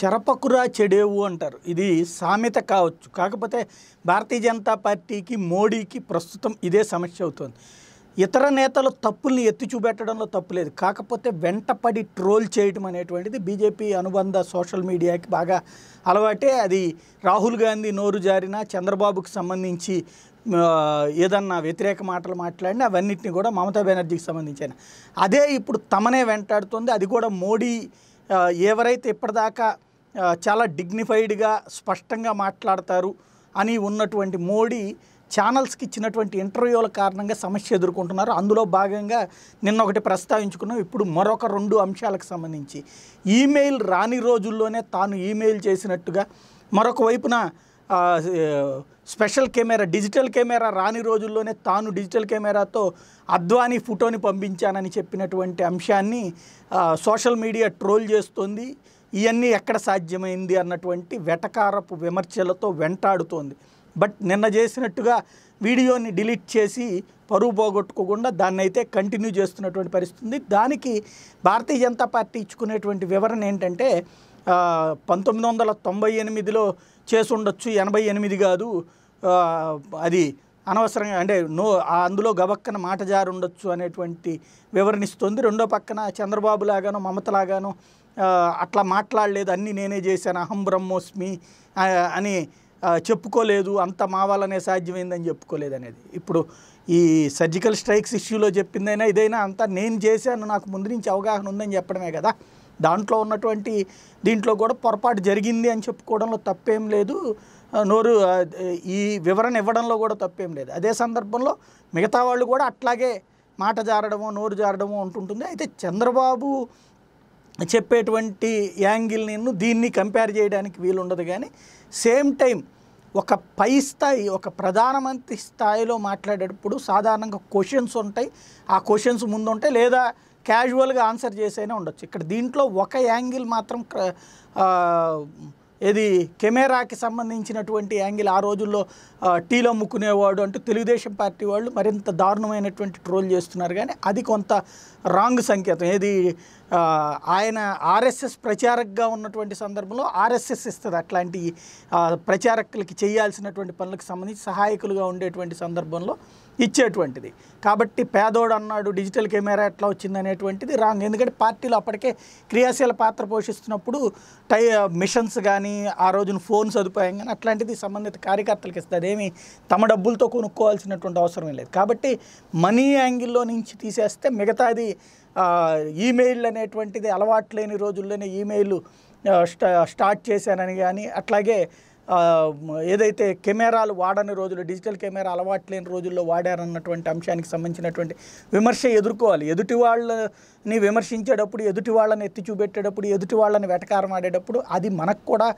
చెరపకురా చెడేవు అంటారు ఇది సామెత కావచ్చు కాకపోతే భారతీయ జనతా పార్టీకి మోడీకి ప్రస్తుతం ఇదే సమస్య అవుతుంది ఇతర నేతలు తప్పుల్ని ఎత్తి చూపెట్టడంలో తప్పు లేదు కాకపోతే వెంటపడి ట్రోల్ చేయడం అనేటువంటిది బీజేపీ అనుబంధ సోషల్ మీడియాకి బాగా అలవాటే అది రాహుల్ గాంధీ నోరు జారిన చంద్రబాబుకు సంబంధించి ఏదన్నా వ్యతిరేక మాటలు మాట్లాడినా అవన్నిటిని కూడా మమతా బెనర్జీకి సంబంధించిన అదే ఇప్పుడు తమనే వెంటాడుతుంది అది కూడా మోడీ ఎవరైతే ఇప్పటిదాకా చాలా డిగ్నిఫైడ్గా స్పష్టంగా మాట్లాడతారు అని ఉన్నటువంటి మోడీ ఛానల్స్కి ఇచ్చినటువంటి ఇంటర్వ్యూల కారణంగా సమస్య ఎదుర్కొంటున్నారు అందులో భాగంగా నిన్న ఒకటి ప్రస్తావించుకున్నాం ఇప్పుడు మరొక రెండు అంశాలకు సంబంధించి ఈమెయిల్ రాని రోజుల్లోనే తాను ఈమెయిల్ చేసినట్టుగా మరొక వైపున స్పెషల్ కెమెరా డిజిటల్ కెమెరా రాని రోజుల్లోనే తాను డిజిటల్ కెమెరాతో అద్వానీ ఫోటోని పంపించానని చెప్పినటువంటి అంశాన్ని సోషల్ మీడియా ట్రోల్ చేస్తుంది ఇవన్నీ ఎక్కడ సాధ్యమైంది అన్నటువంటి వెటకారపు విమర్శలతో వెంటాడుతోంది బట్ నిన్న చేసినట్టుగా వీడియోని డిలీట్ చేసి పరువు పోగొట్టుకోకుండా దాన్ని అయితే కంటిన్యూ చేస్తున్నటువంటి పరిస్థితి దానికి భారతీయ జనతా పార్టీ ఇచ్చుకునేటువంటి వివరణ ఏంటంటే పంతొమ్మిది వందల తొంభై ఎనిమిదిలో చేసి ఉండొచ్చు ఎనభై ఎనిమిది కాదు అది అనవసరంగా అంటే నో అందులో గబక్కన మాట జారుండొచ్చు అనేటువంటి వివరణిస్తుంది రెండో పక్కన చంద్రబాబు లాగాను మమతలాగాను అట్లా మాట్లాడలేదు అన్నీ నేనే చేశాను అహం బ్రహ్మోస్మి అని చెప్పుకోలేదు అంత మా వల్లనే సాధ్యమైందని చెప్పుకోలేదు అనేది ఇప్పుడు ఈ సర్జికల్ స్ట్రైక్స్ ఇష్యూలో చెప్పిందైనా ఇదైనా అంతా నేను చేశాను నాకు ముందు నుంచి అవగాహన ఉందని చెప్పడమే కదా దాంట్లో ఉన్నటువంటి దీంట్లో కూడా పొరపాటు జరిగింది అని చెప్పుకోవడంలో తప్పేం లేదు నోరు ఈ వివరణ ఇవ్వడంలో కూడా తప్పేం లేదు అదే సందర్భంలో మిగతా వాళ్ళు కూడా అట్లాగే మాట జారడము నోరు జారడము ఉంటుంటుంది అయితే చంద్రబాబు చెప్పేటువంటి యాంగిల్ నేను దీన్ని కంపేర్ చేయడానికి వీలుండదు కానీ సేమ్ టైం ఒక పై స్థాయి ఒక ప్రధానమంత్రి స్థాయిలో మాట్లాడేటప్పుడు సాధారణంగా క్వశ్చన్స్ ఉంటాయి ఆ క్వశ్చన్స్ ముందు ఉంటాయి లేదా క్యాజువల్గా ఆన్సర్ చేసైనా ఉండొచ్చు ఇక్కడ దీంట్లో ఒక యాంగిల్ మాత్రం ఏది కెమెరాకి సంబంధించినటువంటి యాంగిల్ ఆ రోజుల్లో టీలో ముక్కునేవాడు అంటూ తెలుగుదేశం పార్టీ వాళ్ళు మరింత దారుణమైనటువంటి ట్రోల్ చేస్తున్నారు కానీ అది కొంత రాంగ్ సంకేతం ఏది ఆయన ఆర్ఎస్ఎస్ ప్రచారకగా ఉన్నటువంటి సందర్భంలో ఆర్ఎస్ఎస్ ఇస్తుంది అట్లాంటి ప్రచారకులకి చేయాల్సినటువంటి పనులకు సంబంధించి సహాయకులుగా ఉండేటువంటి సందర్భంలో ఇచ్చేటువంటిది కాబట్టి పేదోడు అన్నాడు డిజిటల్ కెమెరా ఎట్లా వచ్చింది అనేటువంటిది రాంగ్ ఎందుకంటే పార్టీలు అప్పటికే క్రియాశీల పాత్ర పోషిస్తున్నప్పుడు టై మిషన్స్ కానీ ఆ రోజున ఫోన్ సదుపాయం కానీ అట్లాంటిది సంబంధిత కార్యకర్తలకు ఇస్తుంది అదేమి తమ డబ్బులతో కొనుక్కోవాల్సినటువంటి అవసరం లేదు కాబట్టి మనీ యాంగిల్లో నుంచి తీసేస్తే మిగతాది ఈమెయిల్ అనేటువంటిది అలవాటు లేని రోజుల్లోనే ఈమెయిల్ స్టార్ట్ చేశానని కానీ అట్లాగే ఏదైతే కెమెరాలు వాడని రోజులు డిజిటల్ కెమెరా అలవాటు లేని రోజుల్లో వాడారన్నటువంటి అంశానికి సంబంధించినటువంటి విమర్శ ఎదుర్కోవాలి ఎదుటి వాళ్ళని విమర్శించేటప్పుడు ఎదుటి వాళ్ళని ఎత్తి చూపెట్టేటప్పుడు ఎదుటి వాళ్ళని వెటకారం ఆడేటప్పుడు అది మనకు కూడా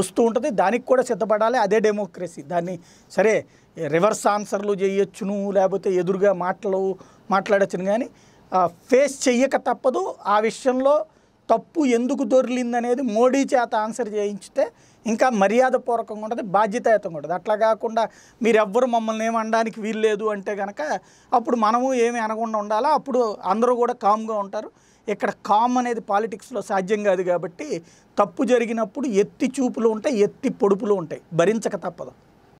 వస్తూ ఉంటుంది దానికి కూడా సిద్ధపడాలి అదే డెమోక్రసీ దాన్ని సరే రివర్స్ ఆన్సర్లు చేయొచ్చును లేకపోతే ఎదురుగా మాటలు మాట్లాడచ్చును కానీ ఫేస్ చెయ్యక తప్పదు ఆ విషయంలో తప్పు ఎందుకు దొరిలిందనేది మోడీ చేత ఆన్సర్ చేయించితే ఇంకా మర్యాదపూర్వకంగా ఉంటుంది బాధ్యతాయుతంగా ఉంటుంది అట్లా కాకుండా మీరెవ్వరు మమ్మల్ని ఏమి అనడానికి వీల్లేదు అంటే కనుక అప్పుడు మనము ఏమి అనకుండా ఉండాలా అప్పుడు అందరూ కూడా కామ్గా ఉంటారు ఇక్కడ కామ్ అనేది పాలిటిక్స్లో సాధ్యం కాదు కాబట్టి తప్పు జరిగినప్పుడు ఎత్తి చూపులు ఉంటాయి ఎత్తి పొడుపులు ఉంటాయి భరించక తప్పదు